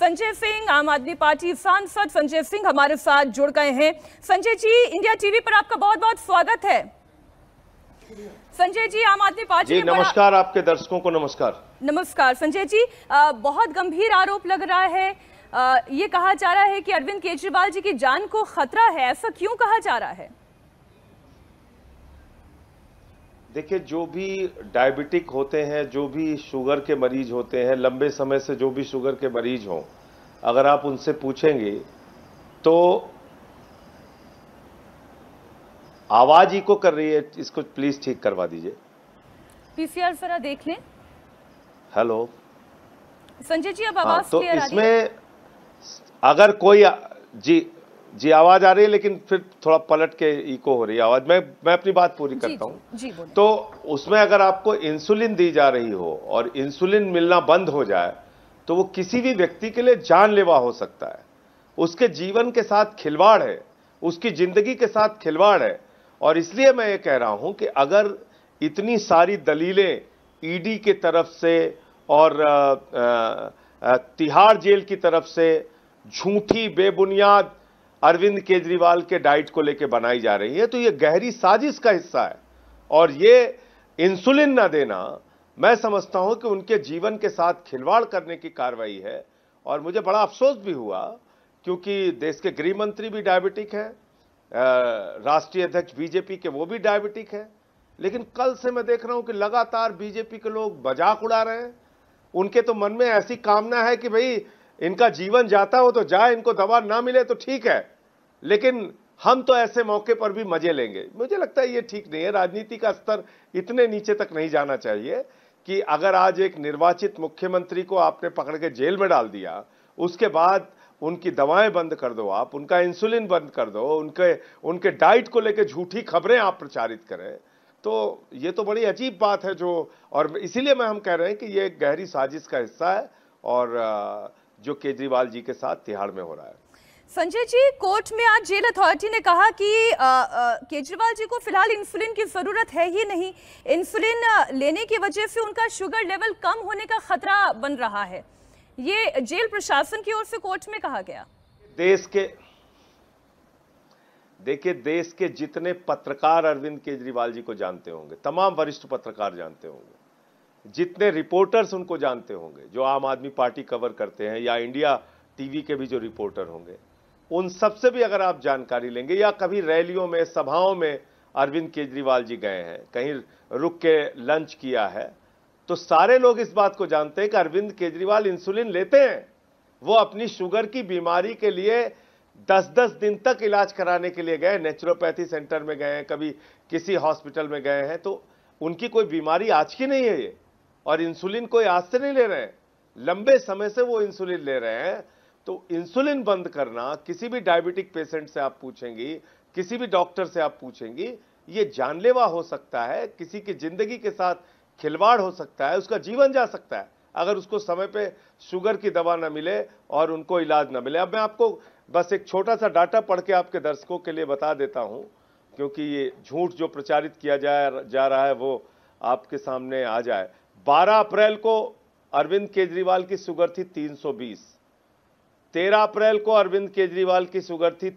संजय सिंह आम आदमी पार्टी सांसद संजय सिंह हमारे साथ जुड़ गए हैं संजय जी इंडिया टीवी पर आपका बहुत बहुत स्वागत है संजय जी आम आदमी पार्टी जी, नमस्कार आपके दर्शकों को नमस्कार नमस्कार संजय जी आ, बहुत गंभीर आरोप लग रहा है आ, ये कहा जा रहा है कि अरविंद केजरीवाल जी की जान को खतरा है ऐसा क्यों कहा जा रहा है देखिए जो भी डायबिटिक होते हैं जो भी शुगर के मरीज होते हैं लंबे समय से जो भी शुगर के मरीज हों अगर आप उनसे पूछेंगे तो आवाज़ ही को कर रही है इसको प्लीज़ ठीक करवा दीजिए पीसीआर जरा देख लें हेलो संजय जी अब आवाज़ हाँ, तो इसमें अगर कोई जी जी आवाज आ रही है लेकिन फिर थोड़ा पलट के इको हो रही है आवाज मैं मैं अपनी बात पूरी करता हूँ तो उसमें अगर आपको इंसुलिन दी जा रही हो और इंसुलिन मिलना बंद हो जाए तो वो किसी भी व्यक्ति के लिए जानलेवा हो सकता है उसके जीवन के साथ खिलवाड़ है उसकी जिंदगी के साथ खिलवाड़ है और इसलिए मैं ये कह रहा हूं कि अगर इतनी सारी दलीलें ईडी e के तरफ से और तिहाड़ जेल की तरफ से झूठी बेबुनियाद अरविंद केजरीवाल के डाइट को लेकर बनाई जा रही है तो ये गहरी साजिश का हिस्सा है और ये इंसुलिन ना देना मैं समझता हूं कि उनके जीवन के साथ खिलवाड़ करने की कार्रवाई है और मुझे बड़ा अफसोस भी हुआ क्योंकि देश के गृह मंत्री भी डायबिटिक हैं राष्ट्रीय अध्यक्ष बीजेपी के वो भी डायबिटिक हैं लेकिन कल से मैं देख रहा हूं कि लगातार बीजेपी के लोग मजाक उड़ा रहे हैं उनके तो मन में ऐसी कामना है कि भाई इनका जीवन जाता हो तो जाए इनको दवा ना मिले तो ठीक है लेकिन हम तो ऐसे मौके पर भी मजे लेंगे मुझे लगता है ये ठीक नहीं है राजनीति का स्तर इतने नीचे तक नहीं जाना चाहिए कि अगर आज एक निर्वाचित मुख्यमंत्री को आपने पकड़ के जेल में डाल दिया उसके बाद उनकी दवाएं बंद कर दो आप उनका इंसुलिन बंद कर दो उनके उनके डाइट को लेकर झूठी खबरें आप प्रचारित करें तो ये तो बड़ी अजीब बात है जो और इसीलिए मैं हम कह रहे हैं कि ये गहरी साजिश का हिस्सा है और आ, जो केजरीवाल जी के साथ तिहाड़ में हो रहा है संजय जी कोर्ट में आज जेल अथॉरिटी ने कहा कि केजरीवाल जी को फिलहाल इंसुलिन की ज़रूरत है ही नहीं इंसुलिन लेने की वजह से उनका शुगर लेवल कम होने का खतरा बन रहा है ये जेल प्रशासन की ओर से कोर्ट में कहा गया देश के देखिए देश के जितने पत्रकार अरविंद केजरीवाल जी को जानते होंगे तमाम वरिष्ठ पत्रकार जानते होंगे जितने रिपोर्टर्स उनको जानते होंगे जो आम आदमी पार्टी कवर करते हैं या इंडिया टीवी के भी जो रिपोर्टर होंगे उन सब से भी अगर आप जानकारी लेंगे या कभी रैलियों में सभाओं में अरविंद केजरीवाल जी गए हैं कहीं रुक के लंच किया है तो सारे लोग इस बात को जानते हैं कि अरविंद केजरीवाल इंसुलिन लेते हैं वो अपनी शुगर की बीमारी के लिए दस दस दिन तक इलाज कराने के लिए गए नेचुरोपैथी सेंटर में गए हैं कभी किसी हॉस्पिटल में गए हैं तो उनकी कोई बीमारी आज की नहीं है ये और इंसुलिन कोई आज से नहीं ले रहे हैं लंबे समय से वो इंसुलिन ले रहे हैं तो इंसुलिन बंद करना किसी भी डायबिटिक पेशेंट से आप पूछेंगी किसी भी डॉक्टर से आप पूछेंगी ये जानलेवा हो सकता है किसी की जिंदगी के साथ खिलवाड़ हो सकता है उसका जीवन जा सकता है अगर उसको समय पे शुगर की दवा ना मिले और उनको इलाज ना मिले अब मैं आपको बस एक छोटा सा डाटा पढ़ के आपके दर्शकों के लिए बता देता हूँ क्योंकि ये झूठ जो प्रचारित किया जा रहा है वो आपके सामने आ जाए 12 अप्रैल को अरविंद केजरीवाल की शुगर थी 320 13 अप्रैल को अरविंद केजरीवाल की शुगर थी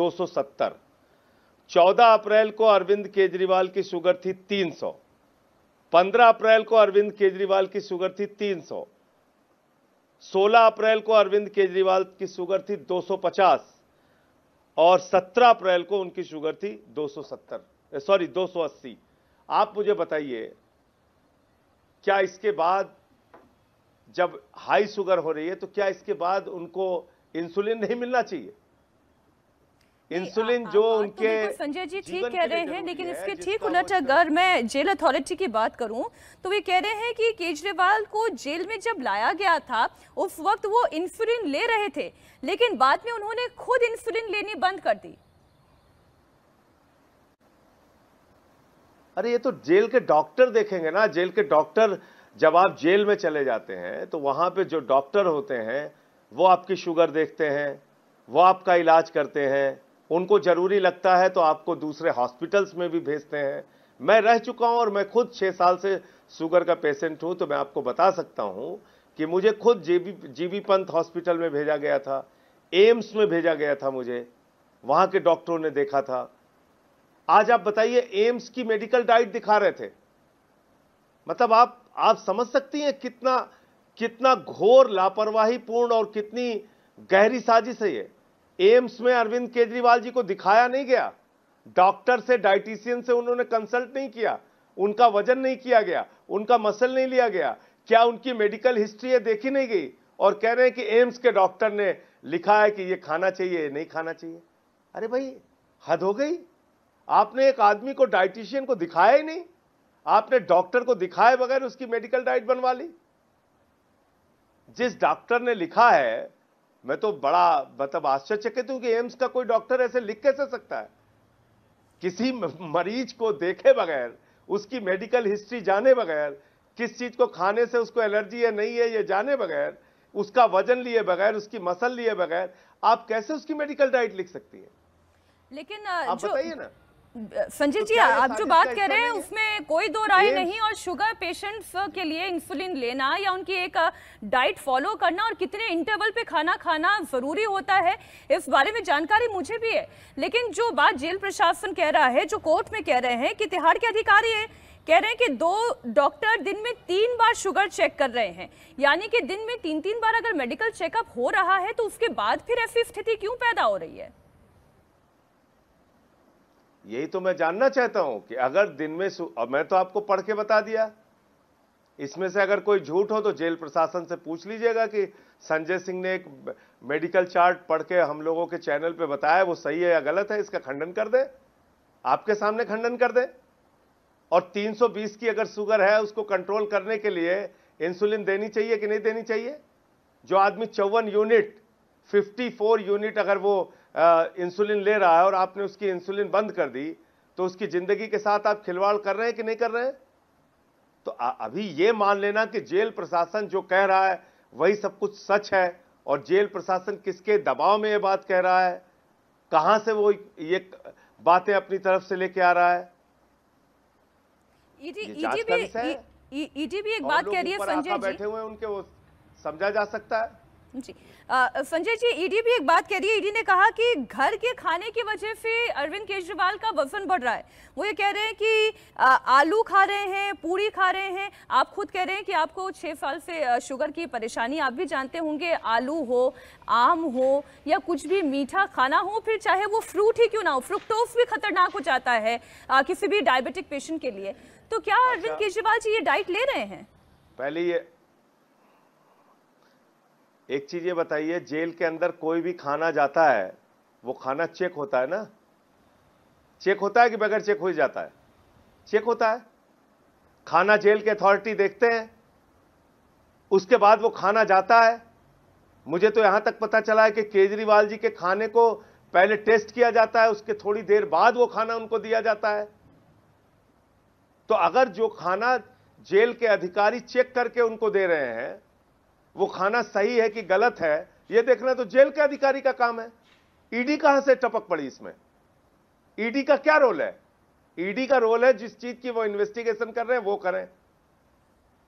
270 14 अप्रैल को अरविंद केजरीवाल की शुगर थी 300 15 अप्रैल को अरविंद केजरीवाल की शुगर थी 300 16 अप्रैल को अरविंद केजरीवाल की शुगर थी 250 और 17 अप्रैल को उनकी शुगर थी 270 सॉरी 280 आप मुझे बताइए क्या इसके बाद जब हाई शुगर हो रही है तो क्या इसके बाद उनको इंसुलिन नहीं मिलना चाहिए इंसुलिन जो उनके तो संजय जी ठीक कह रहे हैं लेकिन इसके ठीक उलट अगर मैं जेल अथॉरिटी की बात करूं तो वे कह रहे हैं कि केजरीवाल को जेल में जब लाया गया था उस वक्त वो इंसुलिन ले रहे थे लेकिन बाद में उन्होंने खुद इंसुलिन लेनी बंद कर दी अरे ये तो जेल के डॉक्टर देखेंगे ना जेल के डॉक्टर जब आप जेल में चले जाते हैं तो वहाँ पे जो डॉक्टर होते हैं वो आपकी शुगर देखते हैं वो आपका इलाज करते हैं उनको ज़रूरी लगता है तो आपको दूसरे हॉस्पिटल्स में भी भेजते हैं मैं रह चुका हूँ और मैं खुद छः साल से शुगर का पेशेंट हूँ तो मैं आपको बता सकता हूँ कि मुझे खुद जी बी पंत हॉस्पिटल में भेजा गया था एम्स में भेजा गया था मुझे वहाँ के डॉक्टरों ने देखा था आज आप बताइए एम्स की मेडिकल डाइट दिखा रहे थे मतलब आप आप समझ सकती हैं कितना कितना घोर लापरवाही पूर्ण और कितनी गहरी साजिश है ये एम्स में अरविंद केजरीवाल जी को दिखाया नहीं गया डॉक्टर से डाइटिशियन से उन्होंने कंसल्ट नहीं किया उनका वजन नहीं किया गया उनका मसल नहीं लिया गया क्या उनकी मेडिकल हिस्ट्री है देखी नहीं गई और कह रहे हैं कि एम्स के डॉक्टर ने लिखा है कि ये खाना चाहिए नहीं खाना चाहिए अरे भाई हद हो गई आपने एक आदमी को डाइटिशियन को दिखाया ही नहीं आपने डॉक्टर को दिखाए बगैर उसकी मेडिकल डाइट बनवा ली जिस डॉक्टर ने लिखा है मैं तो बड़ा मतलब आश्चर्यचकित हूं कि एम्स का कोई डॉक्टर ऐसे लिख कैसे सकता है किसी मरीज को देखे बगैर उसकी मेडिकल हिस्ट्री जाने बगैर किस चीज़ को खाने से उसको एलर्जी है नहीं है ये जाने बगैर उसका वजन लिए बगैर उसकी मसल लिए बगैर आप कैसे उसकी मेडिकल डाइट लिख सकती है लेकिन आप बताइए ना संजय तो जी आप जो बात कर रहे हैं उसमें कोई दो राय नहीं और शुगर पेशेंट्स के लिए इंसुलिन लेना या उनकी एक डाइट फॉलो करना और कितने इंटरवल पे खाना खाना ज़रूरी होता है इस बारे में जानकारी मुझे भी है लेकिन जो बात जेल प्रशासन कह रहा है जो कोर्ट में कह रहे हैं कि तिहाड़ के अधिकारी है कह रहे हैं कि दो डॉक्टर दिन में तीन बार शुगर चेक कर रहे हैं यानी कि दिन में तीन तीन बार अगर मेडिकल चेकअप हो रहा है तो उसके बाद फिर ऐसी स्थिति क्यों पैदा हो रही है यही तो मैं जानना चाहता हूं कि अगर दिन में अब मैं तो आपको पढ़ के बता दिया इसमें से अगर कोई झूठ हो तो जेल प्रशासन से पूछ लीजिएगा कि संजय सिंह ने एक मेडिकल चार्ट पढ़ के हम लोगों के चैनल पे बताया वो सही है या गलत है इसका खंडन कर दे आपके सामने खंडन कर दे और 320 की अगर शुगर है उसको कंट्रोल करने के लिए इंसुलिन देनी चाहिए कि नहीं देनी चाहिए जो आदमी चौवन यूनिट 54 यूनिट अगर वो इंसुलिन ले रहा है और आपने उसकी इंसुलिन बंद कर दी तो उसकी ज़िंदगी के साथ आप खिलवाड़ कर रहे हैं कि नहीं कर रहे हैं तो अभी ये मान लेना कि जेल प्रशासन जो कह रहा है वही सब कुछ सच है और जेल प्रशासन किसके दबाव में ये बात कह रहा है कहां से वो ये बातें अपनी तरफ से लेके आ रहा है ईडी भी एक बात कह रही है संजय जी बैठे हुए उनके वो समझा जा सकता है जी संजय जी ईडी e भी एक बात कह रही है ईडी e ने कहा कि घर के खाने की वजह से अरविंद केजरीवाल का वजन बढ़ रहा है वो ये कह रहे हैं कि आ, आलू खा रहे हैं पूरी खा रहे हैं आप खुद कह रहे हैं कि आपको छः साल से शुगर की परेशानी आप भी जानते होंगे आलू हो आम हो या कुछ भी मीठा खाना हो फिर चाहे वो फ्रूट ही क्यों ना हो फ्रुक्टोस भी खतरनाक हो जाता है आ, किसी भी डायबिटिक पेशेंट के लिए तो क्या अच्छा। अरविंद केजरीवाल जी ये डाइट ले रहे हैं पहले ये एक चीज़ ये बताइए जेल के अंदर कोई भी खाना जाता है वो खाना चेक होता है ना चेक होता है कि बगैर चेक हो जाता है चेक होता है खाना जेल के अथॉरिटी देखते हैं उसके बाद वो खाना जाता है मुझे तो यहां तक पता चला है कि केजरीवाल जी के खाने को पहले टेस्ट किया जाता है उसके थोड़ी देर बाद वो खाना उनको दिया जाता है तो अगर जो खाना जेल के अधिकारी चेक करके उनको दे रहे हैं वो खाना सही है कि गलत है ये देखना तो जेल के अधिकारी का काम है ईडी कहां से टपक पड़ी इसमें ईडी का क्या रोल है ईडी का रोल है जिस चीज की वो इन्वेस्टिगेशन कर रहे हैं वो करें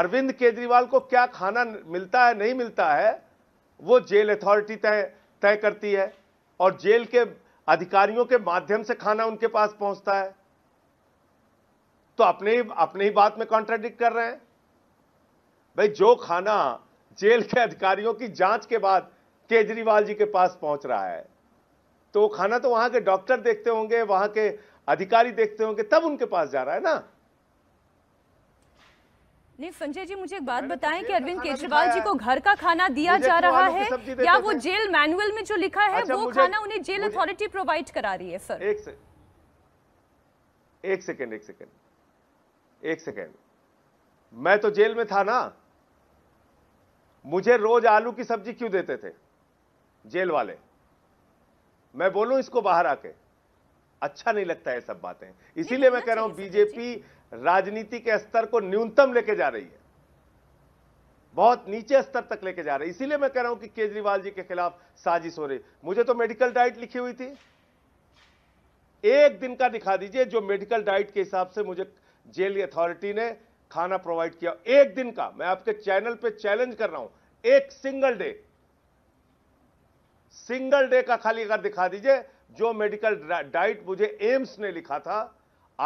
अरविंद केजरीवाल को क्या खाना मिलता है नहीं मिलता है वो जेल अथॉरिटी तय तय करती है और जेल के अधिकारियों के माध्यम से खाना उनके पास पहुंचता है तो अपने ही अपने ही बात में कॉन्ट्राडिक्ट कर रहे हैं भाई जो खाना जेल के अधिकारियों की जांच के बाद केजरीवाल जी के पास पहुंच रहा है तो खाना तो वहां के डॉक्टर देखते होंगे वहां के अधिकारी देखते होंगे तब उनके पास जा रहा है ना नहीं संजय जी मुझे एक बात तो बताएं कि अरविंद केजरीवाल जी को घर का खाना दिया जा रहा है या वो जेल मैनुअल में जो लिखा है अच्छा, वो खाना उन्हें जेल अथॉरिटी प्रोवाइड करा रही है सर एक एक सेकेंड एक सेकेंड एक सेकेंड मैं तो जेल में था ना मुझे रोज आलू की सब्जी क्यों देते थे जेल वाले मैं बोलूं इसको बाहर आके अच्छा नहीं लगता है सब बातें इसीलिए मैं कह रहा हूं बीजेपी राजनीति के स्तर को न्यूनतम लेके जा रही है बहुत नीचे स्तर तक लेके जा रही है इसीलिए मैं कह रहा हूं कि केजरीवाल जी के खिलाफ साजिश हो रही मुझे तो मेडिकल डाइट लिखी हुई थी एक दिन का दिखा दीजिए जो मेडिकल डाइट के हिसाब से मुझे जेल अथॉरिटी ने खाना प्रोवाइड किया एक दिन का मैं आपके चैनल पे चैलेंज कर रहा हूं एक सिंगल डे सिंगल डे का खाली अगर दिखा दीजिए जो मेडिकल डाइट मुझे एम्स ने लिखा था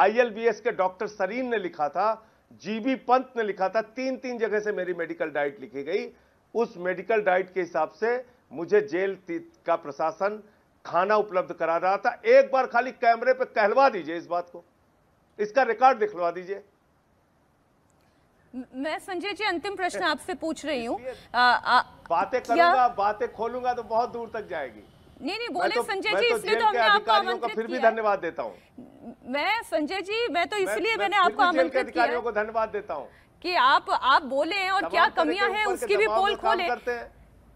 आईएलबीएस के डॉक्टर सरीन ने लिखा था जीबी पंत ने लिखा था तीन तीन जगह से मेरी मेडिकल डाइट लिखी गई उस मेडिकल डाइट के हिसाब से मुझे जेल का प्रशासन खाना उपलब्ध करा रहा था एक बार खाली कैमरे पर कहलवा दीजिए इस बात को इसका रिकॉर्ड दिखलवा दीजिए मैं संजय जी अंतिम प्रश्न आपसे पूछ रही हूँ बातें करूंगा बातें खोलूंगा तो बहुत दूर तक जाएगी नहीं नहीं बोले तो, संजय जी तो इसलिए तो हमने आपको आमंत्रित फिर भी धन्यवाद देता हूँ मैं संजय जी मैं तो इसलिए मैंने आपको आमंत्रित किया को धन्यवाद देता हूँ कि आप आप बोले और क्या कमियां हैं उसकी भी पोल खोले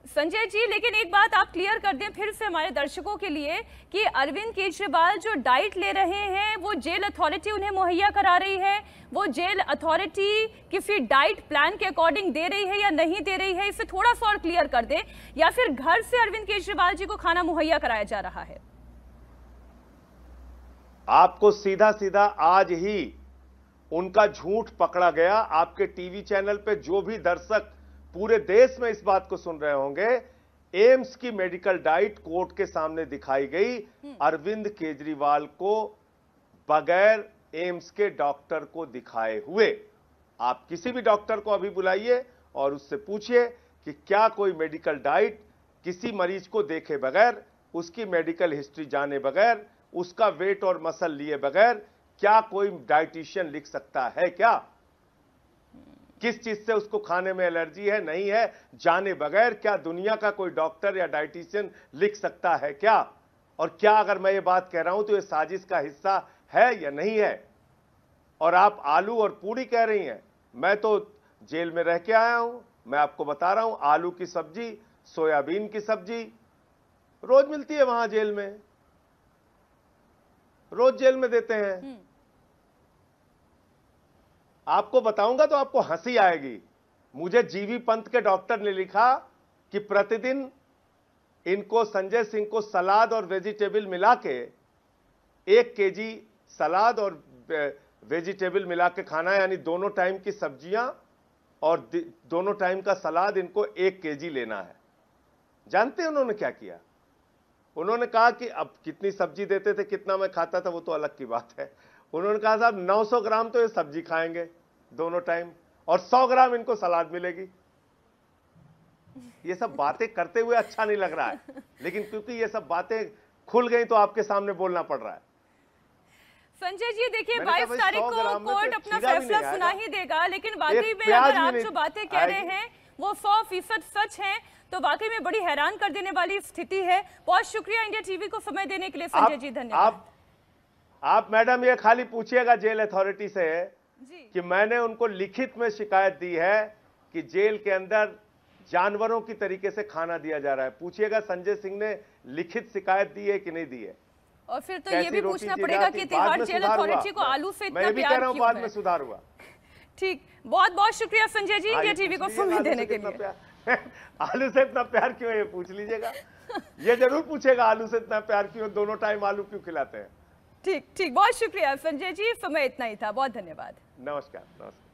संजय जी लेकिन एक बात आप क्लियर कर दें फिर से हमारे दर्शकों के लिए कि अरविंद केजरीवाल जो डाइट ले रहे हैं वो जेल अथॉरिटी उन्हें मुहैया करा रही है वो जेल अथॉरिटी किसी डाइट प्लान के अकॉर्डिंग दे रही है या नहीं दे रही है इसे थोड़ा सा और क्लियर कर दें या फिर घर से अरविंद केजरीवाल जी को खाना मुहैया कराया जा रहा है आपको सीधा सीधा आज ही उनका झूठ पकड़ा गया आपके टीवी चैनल पर जो भी दर्शक पूरे देश में इस बात को सुन रहे होंगे एम्स की मेडिकल डाइट कोर्ट के सामने दिखाई गई हम्म। अरविंद केजरीवाल को बगैर एम्स के डॉक्टर को दिखाए हुए आप किसी भी डॉक्टर को अभी बुलाइए और उससे पूछिए कि क्या कोई मेडिकल डाइट किसी मरीज को देखे बगैर उसकी मेडिकल हिस्ट्री जाने बगैर उसका वेट और मसल लिए बगैर क्या कोई डाइटिशियन लिख सकता है क्या किस चीज से उसको खाने में एलर्जी है नहीं है जाने बगैर क्या दुनिया का कोई डॉक्टर या डाइटिशियन लिख सकता है क्या और क्या अगर मैं ये बात कह रहा हूं तो ये साजिश का हिस्सा है या नहीं है और आप आलू और पूरी कह रही हैं मैं तो जेल में रह के आया हूं मैं आपको बता रहा हूं आलू की सब्जी सोयाबीन की सब्जी रोज मिलती है वहां जेल में रोज जेल में देते हैं हम्म। आपको बताऊंगा तो आपको हंसी आएगी मुझे जीवी पंत के डॉक्टर ने लिखा कि प्रतिदिन इनको संजय सिंह को सलाद और वेजिटेबल मिला के एक के सलाद और वेजिटेबल मिला के खाना यानी दोनों टाइम की सब्जियां और दोनों टाइम का सलाद इनको एक के लेना है जानते हैं उन्होंने क्या किया उन्होंने कहा कि अब कितनी सब्जी देते थे कितना मैं खाता था वो तो अलग की बात है उन्होंने कहा साहब 900 ग्राम तो ये सब्जी खाएंगे दोनों टाइम और 100 ग्राम इनको सलाद मिलेगी ये सब बातें करते हुए अच्छा नहीं लग रहा है लेकिन क्योंकि ये सब बातें खुल गई तो आपके सामने बोलना पड़ रहा है संजय जी देखिए बाईस तारीख को कोर्ट तो अपना फैसला सुना ही देगा लेकिन वाकई में अगर आप जो बातें कह रहे हैं वो सौ फीसद सच है तो वाकई में बड़ी हैरान कर देने वाली स्थिति है बहुत शुक्रिया इंडिया टीवी को समय देने के लिए संजय जी धन्यवाद आप, आप मैडम ये खाली पूछिएगा जेल अथॉरिटी से कि मैंने उनको लिखित में शिकायत दी है कि जेल के अंदर जानवरों की तरीके से खाना दिया जा रहा है पूछिएगा संजय सिंह ने लिखित शिकायत दी है कि नहीं दी है और फिर तो ये भी पूछना पड़ेगा कि तिहाड़ जेल अथॉरिटी को आलू से इतना भी प्यार क्यों बाद में सुधार हुआ ठीक बहुत बहुत शुक्रिया संजय जी इंडिया टीवी को समय देने के लिए आलू से इतना प्यार क्यों है पूछ लीजिएगा ये जरूर पूछेगा आलू से इतना प्यार क्यों दोनों टाइम आलू क्यों खिलाते हैं ठीक ठीक बहुत शुक्रिया संजय जी समय इतना ही था बहुत धन्यवाद नमस्कार नमस्कार